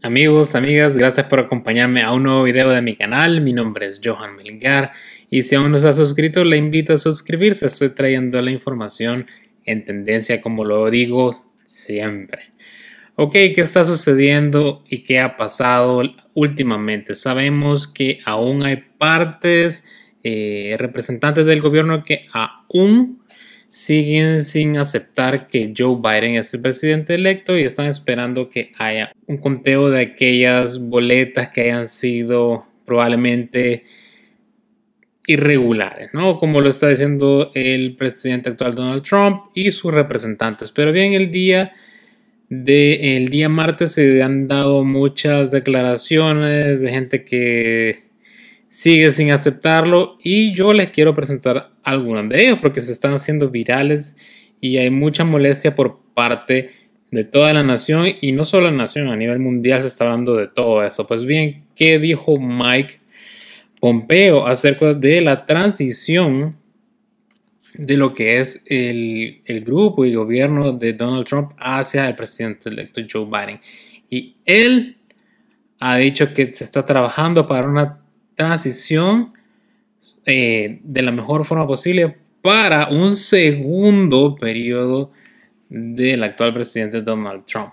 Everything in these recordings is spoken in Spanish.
Amigos, amigas, gracias por acompañarme a un nuevo video de mi canal. Mi nombre es Johan Melgar y si aún no se ha suscrito, le invito a suscribirse. Estoy trayendo la información en tendencia, como lo digo siempre. Ok, ¿qué está sucediendo y qué ha pasado últimamente? Sabemos que aún hay partes, eh, representantes del gobierno que aún siguen sin aceptar que Joe Biden es el presidente electo y están esperando que haya un conteo de aquellas boletas que hayan sido probablemente irregulares, ¿no? Como lo está diciendo el presidente actual Donald Trump y sus representantes. Pero bien, el día de el día martes se han dado muchas declaraciones de gente que sigue sin aceptarlo y yo les quiero presentar algunos de ellos porque se están haciendo virales y hay mucha molestia por parte de toda la nación y no solo la nación, a nivel mundial se está hablando de todo eso. Pues bien, ¿qué dijo Mike Pompeo acerca de la transición de lo que es el, el grupo y gobierno de Donald Trump hacia el presidente electo Joe Biden? Y él ha dicho que se está trabajando para una transición eh, de la mejor forma posible para un segundo periodo del actual presidente Donald Trump.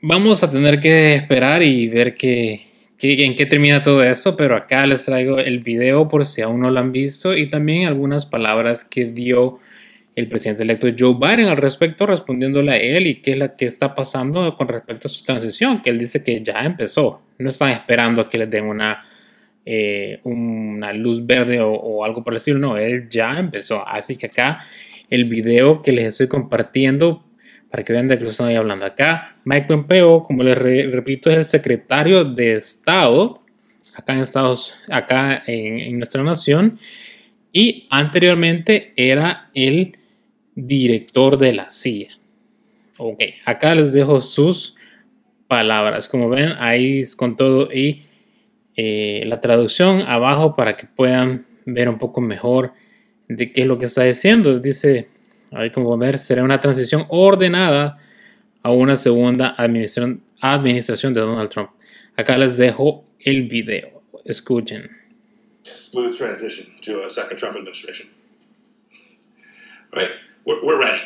Vamos a tener que esperar y ver en qué termina todo esto, pero acá les traigo el video por si aún no lo han visto y también algunas palabras que dio el presidente electo Joe Biden al respecto, respondiéndole a él y qué es lo que está pasando con respecto a su transición, que él dice que ya empezó, no están esperando a que les den una, eh, una luz verde o, algo por decirlo, no, él ya empezó, así que acá el video que les estoy compartiendo para que vean de qué estoy hablando acá, Mike Pompeo, como les repito, es el secretario de Estado acá en Estados, acá en nuestra nación. Y anteriormente era el director de la CIA. Ok, acá les dejo sus palabras. Como ven, ahí es con todo y eh, la traducción abajo para que puedan ver un poco mejor de qué es lo que está diciendo. Dice, ahí como ver, será una transición ordenada a una segunda administración, administración de Donald Trump. Acá les dejo el video. Escuchen. Smooth transition to a second Trump administration. we're, we're ready.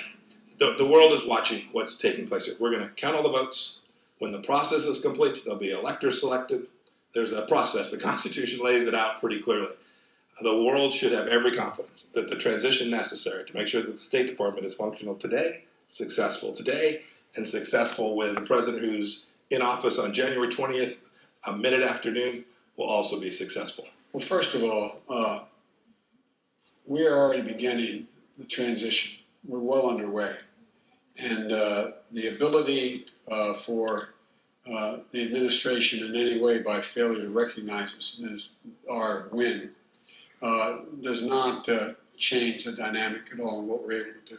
The, the world is watching what's taking place here. We're going to count all the votes. When the process is complete, there'll be electors selected. There's a process. The Constitution lays it out pretty clearly. The world should have every confidence that the transition necessary to make sure that the State Department is functional today, successful today, and successful with the president who's in office on January 20th, a minute afternoon, will also be successful. Well, first of all, uh, we are already beginning the transition we're well underway. And uh, the ability uh, for uh, the administration in any way by failure to recognize us as our win uh, does not uh, change the dynamic at all in what we're able to do.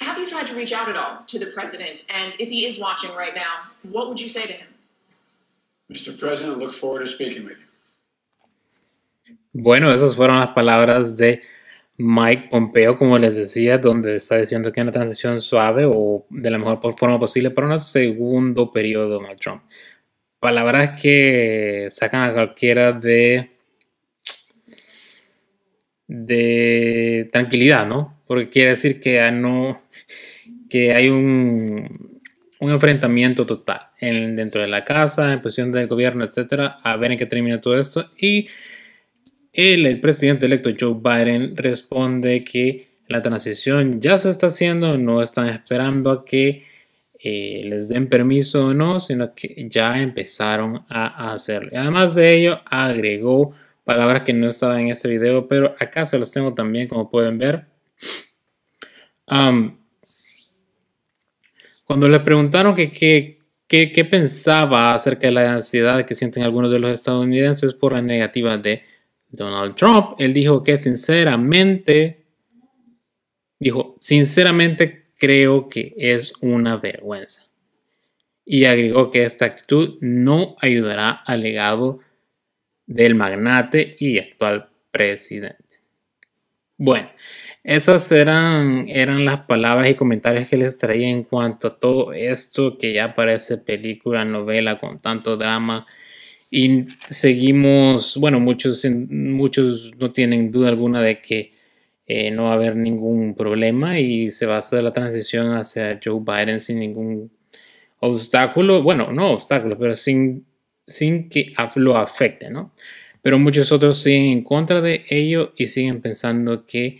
Have you tried to reach out at all to the president? And if he is watching right now, what would you say to him? Mr. President, look forward to speaking with you. Bueno, esas fueron las palabras de Mike Pompeo, como les decía, donde está diciendo que hay una transición suave o de la mejor forma posible para un segundo periodo de Donald Trump. Palabras que sacan a cualquiera de, de tranquilidad, ¿no? Porque quiere decir que, no, que hay un, enfrentamiento total dentro de la casa, en posición del gobierno, etcétera, a ver en qué termina todo esto y el presidente electo Joe Biden responde que la transición ya se está haciendo, no están esperando a que eh, les den permiso o no, sino que ya empezaron a hacerlo. Además de ello, agregó palabras que no estaban en este video, pero acá se las tengo también, como pueden ver. cuando le preguntaron qué pensaba acerca de la ansiedad que sienten algunos de los estadounidenses por la negativa de Donald Trump, él dijo que sinceramente, dijo, sinceramente creo que es una vergüenza. Y agregó que esta actitud no ayudará al legado del magnate y actual presidente. Bueno, esas eran, eran las palabras y comentarios que les traía en cuanto a todo esto que ya parece película, novela con tanto drama y seguimos, bueno, muchos, muchos no tienen duda alguna de que eh, no va a haber ningún problema y se va a hacer la transición hacia Joe Biden sin ningún obstáculo, bueno, no obstáculo, pero sin, sin que lo afecte, ¿no? Pero muchos otros siguen en contra de ello y siguen pensando que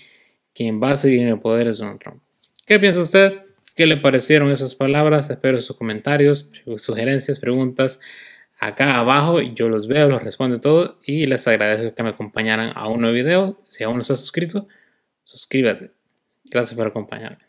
quien va a seguir en el poder es Donald Trump. ¿Qué piensa usted? ¿Qué le parecieron esas palabras? Espero sus comentarios, sugerencias, preguntas acá abajo. Yo los veo, los respondo todo y les agradezco que me acompañaran a un nuevo video. Si aún no estás suscrito, suscríbete. Gracias por acompañarme.